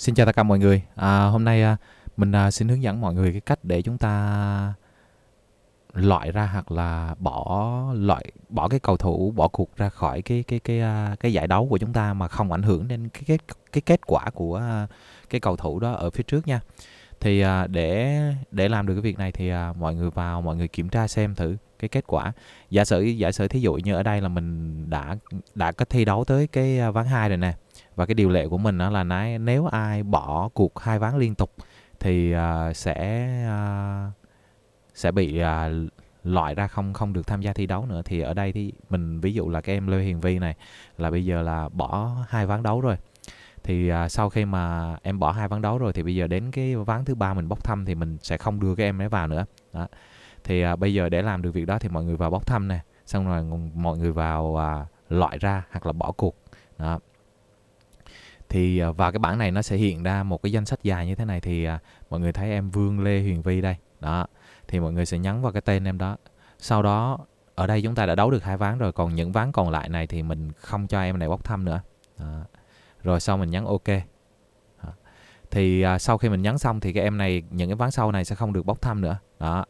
Xin chào tất cả mọi người. À, hôm nay à, mình à, xin hướng dẫn mọi người cái cách để chúng ta loại ra hoặc là bỏ loại bỏ cái cầu thủ bỏ cuộc ra khỏi cái cái cái cái, à, cái giải đấu của chúng ta mà không ảnh hưởng đến cái cái cái kết quả của à, cái cầu thủ đó ở phía trước nha. Thì à, để để làm được cái việc này thì à, mọi người vào mọi người kiểm tra xem thử cái kết quả. Giả sử giả sử thí dụ như ở đây là mình đã đã có thi đấu tới cái à, ván hai rồi nè và cái điều lệ của mình đó là nếu ai bỏ cuộc hai ván liên tục thì uh, sẽ uh, sẽ bị uh, loại ra không không được tham gia thi đấu nữa thì ở đây thì mình ví dụ là cái em Lê Hiền Vi này là bây giờ là bỏ hai ván đấu rồi thì uh, sau khi mà em bỏ hai ván đấu rồi thì bây giờ đến cái ván thứ ba mình bốc thăm thì mình sẽ không đưa cái em ấy vào nữa đó thì uh, bây giờ để làm được việc đó thì mọi người vào bốc thăm nè xong rồi mọi người vào uh, loại ra hoặc là bỏ cuộc đó thì à, vào cái bảng này nó sẽ hiện ra một cái danh sách dài như thế này thì à, mọi người thấy em Vương Lê Huyền Vi đây đó thì mọi người sẽ nhấn vào cái tên em đó sau đó ở đây chúng ta đã đấu được hai ván rồi còn những ván còn lại này thì mình không cho em này bốc thăm nữa đó. rồi sau mình nhấn ok thì à, sau khi mình nhấn xong thì cái em này những cái ván sau này sẽ không được bốc thăm nữa đó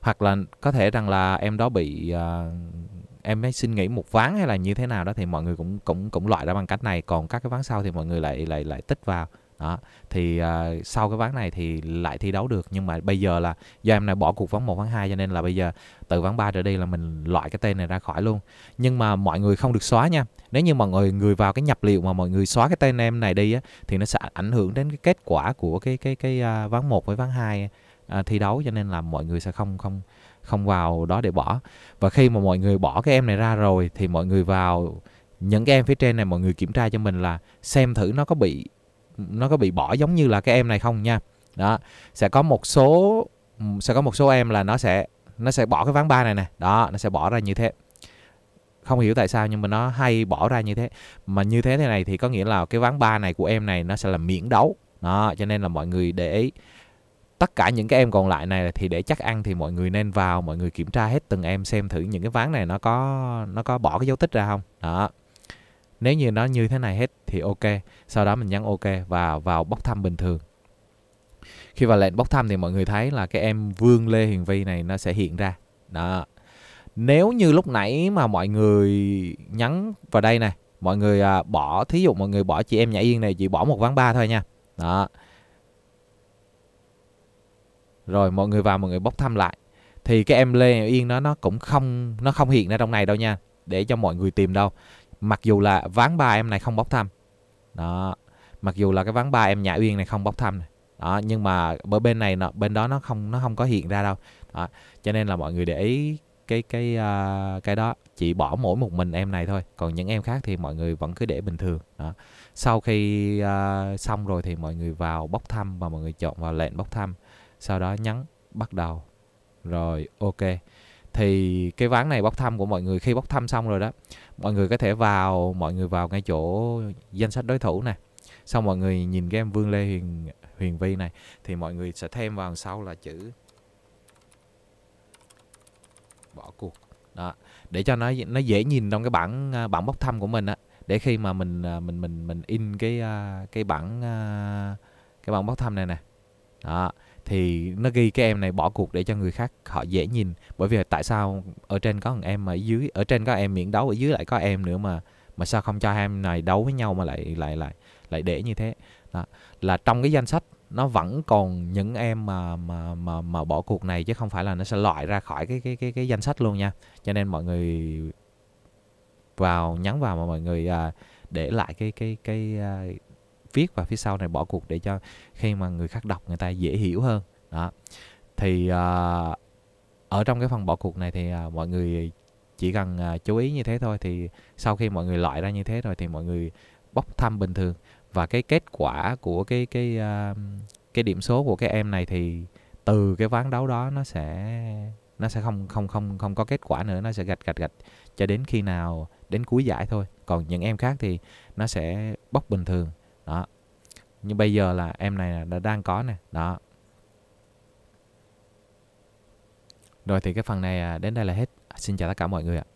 hoặc là có thể rằng là em đó bị à, em mới xin nghỉ một ván hay là như thế nào đó thì mọi người cũng cũng cũng loại ra bằng cách này còn các cái ván sau thì mọi người lại lại lại tích vào đó thì uh, sau cái ván này thì lại thi đấu được nhưng mà bây giờ là do em này bỏ cuộc ván 1 ván 2 cho nên là bây giờ từ ván 3 trở đi là mình loại cái tên này ra khỏi luôn nhưng mà mọi người không được xóa nha nếu như mọi người người vào cái nhập liệu mà mọi người xóa cái tên em này đi á thì nó sẽ ảnh hưởng đến cái kết quả của cái cái cái uh, ván 1 với ván 2 À, thi đấu cho nên là mọi người sẽ không không không vào đó để bỏ và khi mà mọi người bỏ cái em này ra rồi thì mọi người vào những cái em phía trên này mọi người kiểm tra cho mình là xem thử nó có bị nó có bị bỏ giống như là cái em này không nha đó sẽ có một số sẽ có một số em là nó sẽ nó sẽ bỏ cái ván ba này nè đó nó sẽ bỏ ra như thế không hiểu tại sao nhưng mà nó hay bỏ ra như thế mà như thế thế này thì có nghĩa là cái ván ba này của em này nó sẽ là miễn đấu đó cho nên là mọi người để ý tất cả những cái em còn lại này thì để chắc ăn thì mọi người nên vào mọi người kiểm tra hết từng em xem thử những cái ván này nó có nó có bỏ cái dấu tích ra không đó nếu như nó như thế này hết thì ok sau đó mình nhấn ok và vào bốc thăm bình thường khi vào lệnh bốc thăm thì mọi người thấy là cái em Vương Lê Hiền Vi này nó sẽ hiện ra đó nếu như lúc nãy mà mọi người nhấn vào đây này mọi người à, bỏ thí dụ mọi người bỏ chị em nhã yên này chỉ bỏ một ván ba thôi nha đó rồi mọi người vào mọi người bốc thăm lại thì cái em lê yên nó nó cũng không nó không hiện ra trong này đâu nha để cho mọi người tìm đâu mặc dù là ván ba em này không bốc thăm đó mặc dù là cái ván ba em nhã uyên này không bốc thăm này đó nhưng mà bởi bên này nó bên đó nó không nó không có hiện ra đâu đó. cho nên là mọi người để ý cái cái uh, cái đó chỉ bỏ mỗi một mình em này thôi còn những em khác thì mọi người vẫn cứ để bình thường đó sau khi uh, xong rồi thì mọi người vào bốc thăm và mọi người chọn vào lệnh bốc thăm sau đó nhấn bắt đầu rồi ok thì cái ván này bốc thăm của mọi người khi bốc thăm xong rồi đó mọi người có thể vào mọi người vào ngay chỗ danh sách đối thủ này xong mọi người nhìn cái em Vương Lê Huyền Huyền Vi này thì mọi người sẽ thêm vào sau là chữ bỏ cuộc đó để cho nó nó dễ nhìn trong cái bảng à, bảng bốc thăm của mình á để khi mà mình à, mình mình mình in cái à, cái bảng cái bảng bốc thăm này nè đó thì nó ghi cái em này bỏ cuộc để cho người khác họ dễ nhìn bởi vì tại sao ở trên có thằng em mà ở dưới ở trên có em miễn đấu ở dưới lại có em nữa mà mà sao không cho em này đấu với nhau mà lại lại lại lại để như thế đó. là trong cái danh sách nó vẫn còn những em mà mà mà mà bỏ cuộc này chứ không phải là nó sẽ loại ra khỏi cái cái cái cái danh sách luôn nha cho nên mọi người vào nhắn vào mà mọi người à, để lại cái cái cái à, viết và phía sau này bỏ cuộc để cho khi mà người khác đọc người ta dễ hiểu hơn đó thì uh, ở trong cái phần bỏ cuộc này thì uh, mọi người chỉ cần uh, chú ý như thế thôi thì sau khi mọi người loại ra như thế rồi thì mọi người bốc thăm bình thường và cái kết quả của cái cái uh, cái điểm số của cái em này thì từ cái ván đấu đó nó sẽ nó sẽ không không không không có kết quả nữa nó sẽ gạch gạch gạch cho đến khi nào đến cuối giải thôi còn những em khác thì nó sẽ bốc bình thường nhưng bây giờ là em này đã đang có nè đó rồi thì cái phần này à, đến đây là hết xin chào tất cả mọi người ạ